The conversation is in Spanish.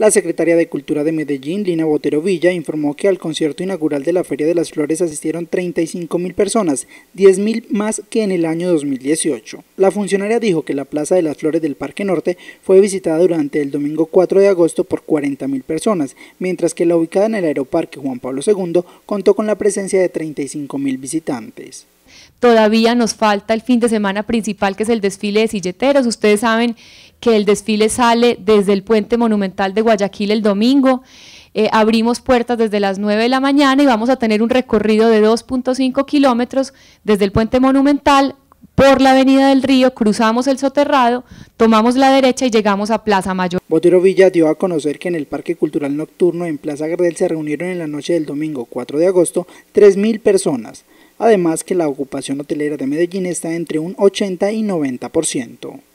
La secretaria de Cultura de Medellín, Lina Botero Villa, informó que al concierto inaugural de la Feria de las Flores asistieron 35 mil personas, 10.000 mil más que en el año 2018. La funcionaria dijo que la Plaza de las Flores del Parque Norte fue visitada durante el domingo 4 de agosto por 40.000 mil personas, mientras que la ubicada en el Aeroparque Juan Pablo II contó con la presencia de 35 mil visitantes. Todavía nos falta el fin de semana principal que es el desfile de silleteros. Ustedes saben que el desfile sale desde el puente monumental de Guayaquil el domingo. Eh, abrimos puertas desde las 9 de la mañana y vamos a tener un recorrido de 2.5 kilómetros desde el puente monumental por la avenida del río, cruzamos el soterrado, tomamos la derecha y llegamos a Plaza Mayor. Botero Villa dio a conocer que en el Parque Cultural Nocturno en Plaza Gardel se reunieron en la noche del domingo 4 de agosto 3.000 personas, además que la ocupación hotelera de Medellín está entre un 80 y 90%.